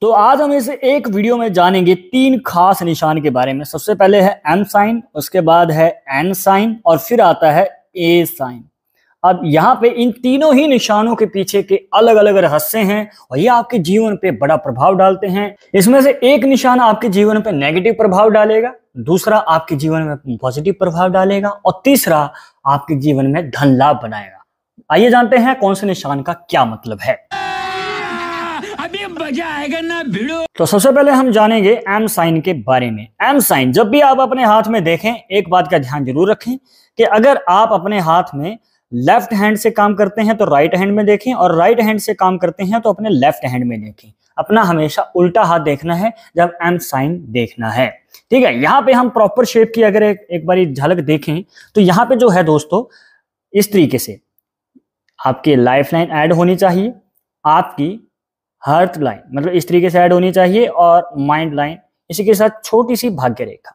तो आज हम इस एक वीडियो में जानेंगे तीन खास निशान के बारे में सबसे पहले है एम साइन उसके बाद है एन साइन और फिर आता है ए साइन अब यहाँ पे इन तीनों ही निशानों के पीछे के अलग अलग रहस्य हैं और ये आपके जीवन पे बड़ा प्रभाव डालते हैं इसमें से एक निशान आपके जीवन पे नेगेटिव प्रभाव डालेगा दूसरा आपके जीवन में पॉजिटिव प्रभाव डालेगा और तीसरा आपके जीवन में धन लाभ बनाएगा आइए जानते हैं कौन से निशान का क्या मतलब है मजा आएगा ना भिड़ो तो सबसे पहले हम जानेंगे एम साइन के बारे में एम साइन जब भी आप अपने हाथ में देखें एक बात का ध्यान जरूर रखें कि अगर आप अपने हाथ में लेफ्ट हैंड से काम करते हैं तो राइट हैंड में देखें और राइट हैंड से काम करते हैं तो अपने लेफ्ट हैंड में देखें अपना हमेशा उल्टा हाथ देखना है जब एम साइन देखना है ठीक है यहाँ पे हम प्रॉपर शेप की अगर एक, एक बार झलक देखें तो यहाँ पे जो है दोस्तों इस तरीके से आपकी लाइफ लाइन ऐड होनी चाहिए आपकी हर्थ लाइन मतलब इस तरीके से ऐड होनी चाहिए और माइंड लाइन इसी के साथ छोटी सी भाग्य रेखा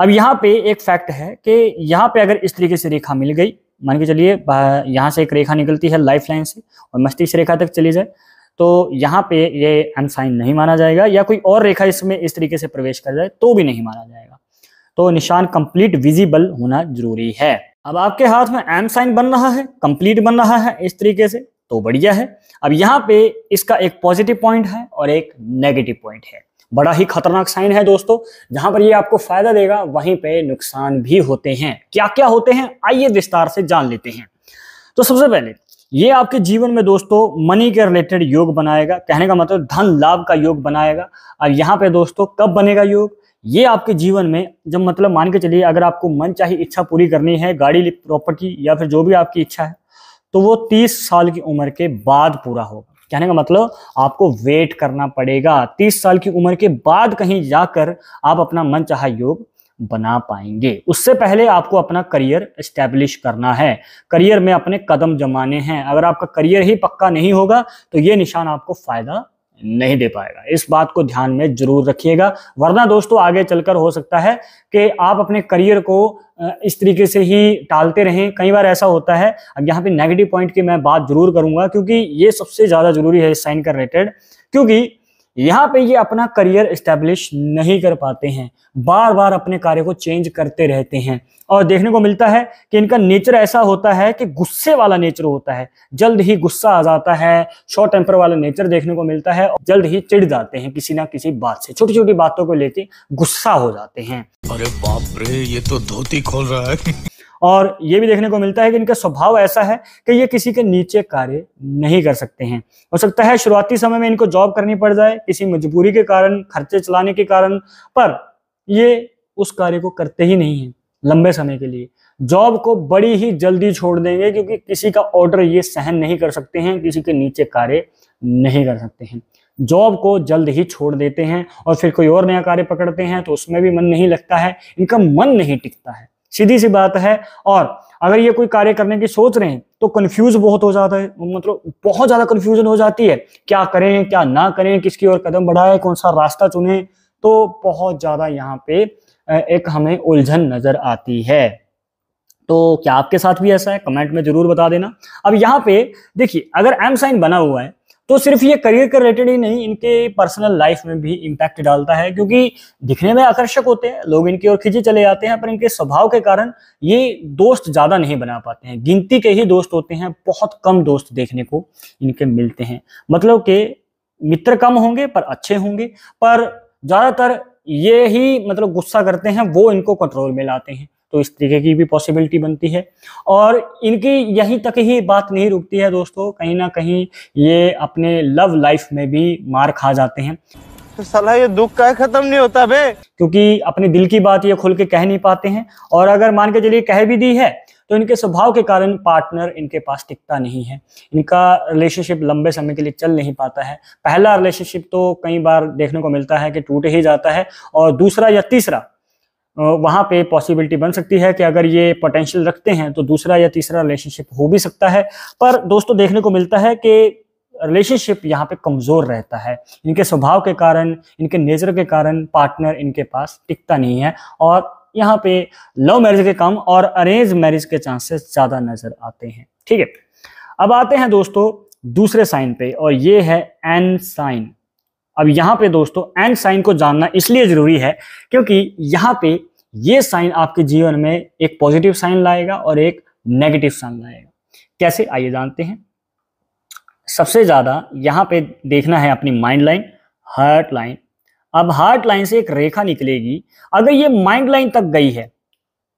अब यहाँ पे एक फैक्ट है कि यहाँ पे अगर इस तरीके से रेखा मिल गई मान के चलिए यहाँ से एक रेखा निकलती है लाइफ लाइन से और मस्तिष्क रेखा तक चली जाए तो यहाँ पे ये एम साइन नहीं माना जाएगा या कोई और रेखा इसमें इस तरीके से प्रवेश कर जाए तो भी नहीं माना जाएगा तो निशान कंप्लीट विजिबल होना जरूरी है अब आपके हाथ में एम साइन बन रहा है कंप्लीट बन रहा है इस तरीके से तो बढ़िया है अब यहाँ पे इसका एक पॉजिटिव पॉइंट है और एक नेगेटिव पॉइंट है बड़ा ही खतरनाक साइन है दोस्तों जहां पर ये आपको फायदा देगा वहीं पे नुकसान भी होते हैं क्या क्या होते हैं आइए विस्तार से जान लेते हैं तो सबसे पहले ये आपके जीवन में दोस्तों मनी के रिलेटेड योग बनाएगा कहने का मतलब धन लाभ का योग बनाएगा और यहाँ पे दोस्तों कब बनेगा योग ये आपके जीवन में जब मतलब मान के चलिए अगर आपको मन चाहिए इच्छा पूरी करनी है गाड़ी प्रॉपर्टी या फिर जो भी आपकी इच्छा है तो वो तीस साल की उम्र के बाद पूरा होगा कहने का मतलब आपको वेट करना पड़ेगा तीस साल की उम्र के बाद कहीं जाकर आप अपना मन चाह योग बना पाएंगे उससे पहले आपको अपना करियर एस्टेब्लिश करना है करियर में अपने कदम जमाने हैं अगर आपका करियर ही पक्का नहीं होगा तो ये निशान आपको फायदा नहीं दे पाएगा इस बात को ध्यान में जरूर रखिएगा वरना दोस्तों आगे चलकर हो सकता है कि आप अपने करियर को इस तरीके से ही टालते रहें कई बार ऐसा होता है अब यहाँ पे नेगेटिव पॉइंट की मैं बात जरूर करूंगा क्योंकि ये सबसे ज़्यादा जरूरी है इस साइन का रिलेटेड क्योंकि यहाँ पे ये अपना करियर स्टैब्लिश नहीं कर पाते हैं बार बार अपने कार्य को चेंज करते रहते हैं और देखने को मिलता है कि इनका नेचर ऐसा होता है कि गुस्से वाला नेचर होता है जल्द ही गुस्सा आ जाता है शॉर्ट टेम्पर वाला नेचर देखने को मिलता है और जल्द ही चिढ़ जाते हैं किसी ना किसी बात से छोटी छोटी बातों को लेकर गुस्सा हो जाते हैं अरे बाप रे ये तो धोती खोल रहा है और ये भी देखने को मिलता है कि इनका स्वभाव ऐसा है कि ये किसी के नीचे कार्य नहीं कर सकते हैं हो सकता है शुरुआती समय में इनको जॉब करनी पड़ जाए किसी मजबूरी के कारण खर्चे चलाने के कारण पर ये उस कार्य को करते ही नहीं है लंबे समय के लिए जॉब को बड़ी ही जल्दी छोड़ देंगे क्योंकि किसी का ऑर्डर ये सहन नहीं कर सकते हैं किसी के नीचे कार्य नहीं कर सकते हैं जॉब को जल्द ही छोड़ देते हैं और फिर कोई और नया कार्य पकड़ते हैं तो उसमें भी मन नहीं लगता है इनका मन नहीं टिकता है सीधी सी बात है और अगर ये कोई कार्य करने की सोच रहे हैं तो कंफ्यूज बहुत हो जाता है मतलब बहुत ज्यादा कंफ्यूजन हो जाती है क्या करें क्या ना करें किसकी ओर कदम बढ़ाए कौन सा रास्ता चुने तो बहुत ज्यादा यहाँ पे एक हमें उलझन नजर आती है तो क्या आपके साथ भी ऐसा है कमेंट में जरूर बता देना अब यहाँ पे देखिए अगर एम साइन बना हुआ है तो सिर्फ ये करियर के रिलेटेड ही नहीं इनके पर्सनल लाइफ में भी इम्पैक्ट डालता है क्योंकि दिखने में आकर्षक होते हैं लोग इनकी ओर खींचे चले जाते हैं पर इनके स्वभाव के कारण ये दोस्त ज़्यादा नहीं बना पाते हैं गिनती के ही दोस्त होते हैं बहुत कम दोस्त देखने को इनके मिलते हैं मतलब कि मित्र कम होंगे पर अच्छे होंगे पर ज़्यादातर ये ही मतलब गुस्सा करते हैं वो इनको कंट्रोल में लाते हैं तो इस तरीके की भी पॉसिबिलिटी बनती है और इनकी यहीं तक ही बात नहीं रुकती है दोस्तों कहीं ना कहीं ये अपने लव लाइफ में भी मार खा जाते हैं तो ये दुख का खत्म नहीं होता बे क्योंकि अपने दिल की बात ये खुल के कह नहीं पाते हैं और अगर मान के चलिए कह भी दी है तो इनके स्वभाव के कारण पार्टनर इनके पास टिकता नहीं है इनका रिलेशनशिप लंबे समय के लिए चल नहीं पाता है पहला रिलेशनशिप तो कई बार देखने को मिलता है कि टूट ही जाता है और दूसरा या तीसरा वहाँ पे पॉसिबिलिटी बन सकती है कि अगर ये पोटेंशियल रखते हैं तो दूसरा या तीसरा रिलेशनशिप हो भी सकता है पर दोस्तों देखने को मिलता है कि रिलेशनशिप यहाँ पे कमज़ोर रहता है इनके स्वभाव के कारण इनके नेचर के कारण पार्टनर इनके पास टिकता नहीं है और यहाँ पे लव मैरिज के कम और अरेंज मैरिज के चांसेस ज़्यादा नज़र आते हैं ठीक है अब आते हैं दोस्तों दूसरे साइन पे और ये है एन साइन अब यहाँ पे दोस्तों एंड साइन को जानना इसलिए जरूरी है क्योंकि यहाँ पे ये साइन आपके जीवन में एक पॉजिटिव साइन लाएगा और एक नेगेटिव साइन लाएगा कैसे आइए जानते हैं सबसे ज्यादा यहाँ पे देखना है अपनी माइंड लाइन हार्ट लाइन अब हार्ट लाइन से एक रेखा निकलेगी अगर ये माइंड लाइन तक गई है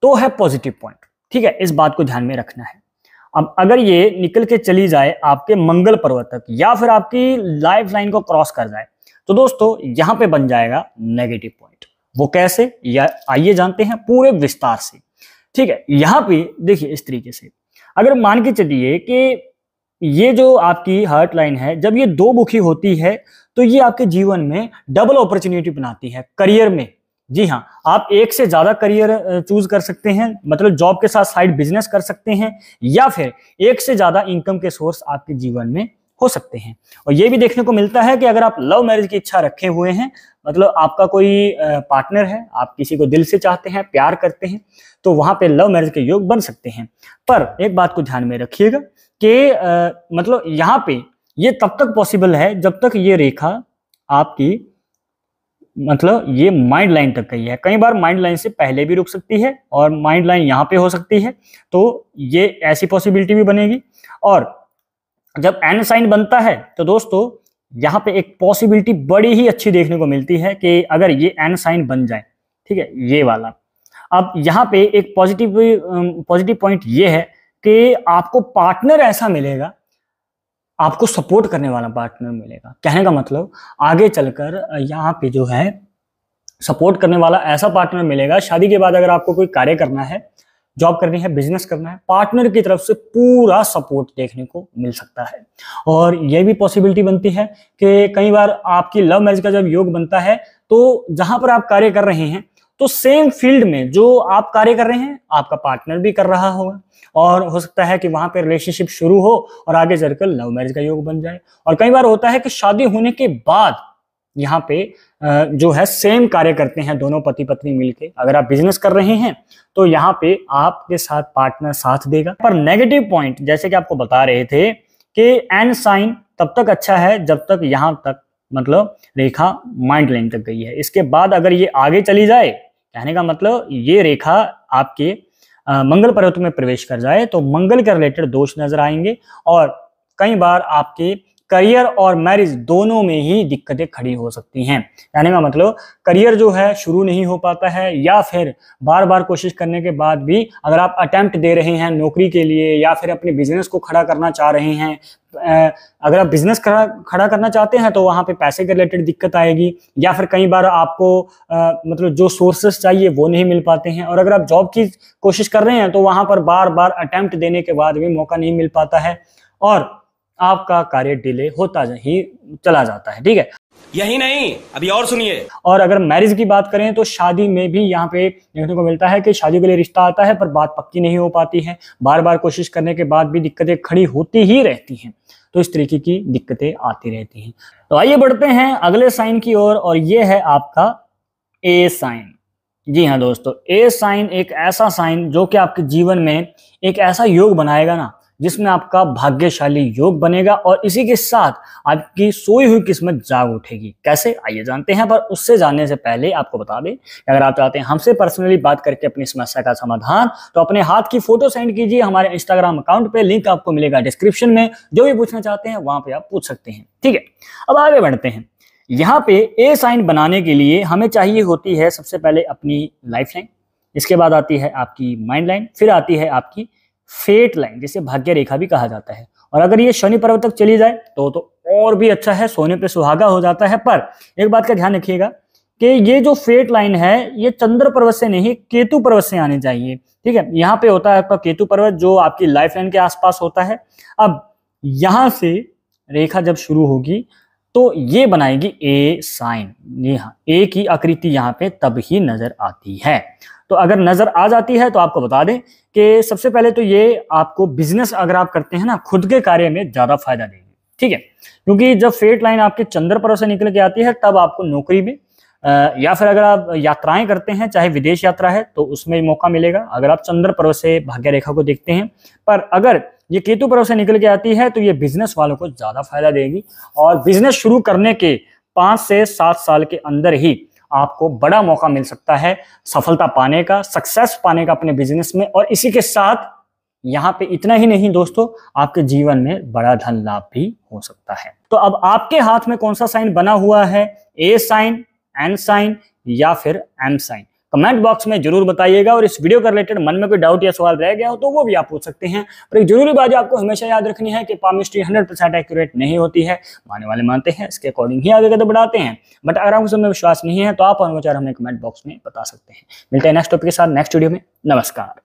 तो है पॉजिटिव पॉइंट ठीक है इस बात को ध्यान में रखना है अब अगर ये निकल के चली जाए आपके मंगल पर्वत तक या फिर आपकी लाइफ लाइन को क्रॉस कर जाए तो दोस्तों यहां पे बन जाएगा नेगेटिव पॉइंट वो कैसे या आइए जानते हैं पूरे विस्तार से ठीक है यहाँ पे देखिए इस तरीके से अगर मान के चलिए कि ये जो आपकी हर्ट लाइन है जब ये दो मुखी होती है तो ये आपके जीवन में डबल अपॉर्चुनिटी बनाती है करियर में जी हाँ आप एक से ज्यादा करियर चूज कर सकते हैं मतलब जॉब के साथ साइड बिजनेस कर सकते हैं या फिर एक से ज्यादा इनकम के सोर्स आपके जीवन में हो सकते हैं और ये भी देखने को मिलता है कि अगर आप लव मैरिज की इच्छा रखे हुए हैं मतलब आपका कोई पार्टनर है आप किसी को दिल से चाहते हैं प्यार करते हैं तो वहां पे लव मैरिज के योग बन सकते हैं पर एक बात को ध्यान में रखिएगा कि मतलब यहाँ पे ये तब तक पॉसिबल है जब तक ये रेखा आपकी मतलब ये माइंड लाइन तक गई है कई बार माइंड लाइन से पहले भी रुक सकती है और माइंड लाइन यहाँ पे हो सकती है तो ये ऐसी पॉसिबिलिटी भी बनेगी और जब एन साइन बनता है तो दोस्तों यहाँ पे एक पॉसिबिलिटी बड़ी ही अच्छी देखने को मिलती है कि अगर ये एन साइन बन जाए ठीक है ये वाला अब यहाँ पे एक पॉजिटिव पॉजिटिव पॉइंट ये है कि आपको पार्टनर ऐसा मिलेगा आपको सपोर्ट करने वाला पार्टनर मिलेगा कहने का मतलब आगे चलकर यहाँ पे जो है सपोर्ट करने वाला ऐसा पार्टनर मिलेगा शादी के बाद अगर आपको कोई कार्य करना है जॉब करनी है बिजनेस करना है पार्टनर की तरफ से पूरा सपोर्ट देखने को मिल सकता है और यह भी पॉसिबिलिटी बनती है कि कई बार आपकी लव मैरिज का जब योग बनता है तो जहां पर आप कार्य कर रहे हैं तो सेम फील्ड में जो आप कार्य कर रहे हैं आपका पार्टनर भी कर रहा होगा और हो सकता है कि वहां पर रिलेशनशिप शुरू हो और आगे चलकर लव मैरिज का योग बन जाए और कई बार होता है कि शादी होने के बाद यहाँ पे जो है सेम कार्य करते हैं दोनों पति पत्नी मिलके अगर आप बिजनेस कर रहे हैं तो यहाँ पे आपके साथ पार्टनर साथ देगा पर नेगेटिव पॉइंट जैसे कि आपको बता रहे थे कि एन साइन तब तक अच्छा है जब तक यहाँ तक मतलब रेखा माइंड लाइन तक गई है इसके बाद अगर ये आगे चली जाए कहने का मतलब ये रेखा आपके मंगल पर्वत में प्रवेश कर जाए तो मंगल के रिलेटेड दोष नजर आएंगे और कई बार आपके करियर और मैरिज दोनों में ही दिक्कतें खड़ी हो सकती हैं कहने का मतलब करियर जो है शुरू नहीं हो पाता है या फिर बार बार कोशिश करने के बाद भी अगर आप अटैम्प्ट दे रहे हैं नौकरी के लिए या फिर अपने बिजनेस को खड़ा करना चाह रहे हैं अगर आप बिजनेस खड़ा खड़ा करना चाहते हैं तो वहाँ पे पैसे के रिलेटेड दिक्कत आएगी या फिर कई बार आपको आ, मतलब जो सोर्सेस चाहिए वो नहीं मिल पाते हैं और अगर आप जॉब की कोशिश कर रहे हैं तो वहाँ पर बार बार अटैम्प्ट देने के बाद भी मौका नहीं मिल पाता है और आपका कार्य डिले होता ही चला जाता है ठीक है यही नहीं अभी और सुनिए और अगर मैरिज की बात करें तो शादी में भी यहाँ पे देखने को मिलता है कि शादी के लिए रिश्ता आता है पर बात पक्की नहीं हो पाती है बार बार कोशिश करने के बाद भी दिक्कतें खड़ी होती ही रहती हैं तो इस तरीके की दिक्कतें आती रहती हैं तो आइए बढ़ते हैं अगले साइन की ओर और, और ये है आपका ए साइन जी हाँ दोस्तों ए साइन एक ऐसा साइन जो कि आपके जीवन में एक ऐसा योग बनाएगा ना जिसमें आपका भाग्यशाली योग बनेगा और इसी के साथ आपकी सोई हुई किस्मत जाग उठेगी कैसे आइए जानते हैं पर उससे जानने से पहले आपको बता दें अगर आप चाहते हैं हमसे पर्सनली बात करके अपनी समस्या का समाधान तो अपने हाथ की फोटो सेंड कीजिए हमारे इंस्टाग्राम अकाउंट पे लिंक आपको मिलेगा डिस्क्रिप्शन में जो भी पूछना चाहते हैं वहां पर आप पूछ सकते हैं ठीक है अब आगे बढ़ते हैं यहाँ पे ए साइन बनाने के लिए हमें चाहिए होती है सबसे पहले अपनी लाइफ लाइन इसके बाद आती है आपकी माइंड लाइन फिर आती है आपकी फेट लाइन जिसे भाग्य रेखा भी कहा जाता है और अगर ये शनि पर्वत तक चली जाए तो तो और भी अच्छा है सोने पे सुहागा हो जाता है पर एक बात का ध्यान रखिएगा कि ये जो फेट लाइन है ये चंद्र पर्वत से नहीं केतु पर्वत से आने चाहिए ठीक है यहाँ पे होता है आपका केतु पर्वत जो आपकी लाइफ लाइन के आसपास होता है अब यहां से रेखा जब शुरू होगी तो ये बनाएगी ए साइन ये हाँ ए की आकृति यहाँ पे तब ही नजर आती है तो अगर नज़र आ जाती है तो आपको बता दें कि सबसे पहले तो ये आपको बिजनेस अगर आप करते हैं ना खुद के कार्य में ज़्यादा फायदा देंगे ठीक है क्योंकि जब फेट लाइन आपके चंद्र पर से निकल के आती है तब आपको नौकरी में या फिर अगर आप यात्राएं करते हैं चाहे विदेश यात्रा है तो उसमें मौका मिलेगा अगर आप चंद्र पर्व से भाग्य रेखा को देखते हैं पर अगर ये केतु पर्व से निकल के आती है तो ये बिजनेस वालों को ज्यादा फायदा देगी और बिजनेस शुरू करने के पांच से सात साल के अंदर ही आपको बड़ा मौका मिल सकता है सफलता पाने का सक्सेस पाने का अपने बिजनेस में और इसी के साथ यहाँ पे इतना ही नहीं दोस्तों आपके जीवन में बड़ा धन लाभ भी हो सकता है तो अब आपके हाथ में कौन सा साइन बना हुआ है ए साइन एन साइन या फिर एम साइन कमेंट बॉक्स में जरूर बताइएगा और इस वीडियो का रिलेटेड मन में कोई डाउट या सवाल रह गया हो तो वो भी आप पूछ सकते हैं पर एक जरूरी बात आपको हमेशा याद रखनी है कि पामिस्ट्री हंड्रेड परसेंट एक्यूरेट नहीं होती है माने वाले मानते हैं इसके अकॉर्डिंग ही आगे कदम तो बढ़ाते हैं बट अगर आपको समय विश्वास नहीं है तो आप अनुचार हमें कमेंट बॉक्स में बता सकते हैं मिलते हैं नेक्स्ट टॉपिक के साथ नेक्स्ट वीडियो में नमस्कार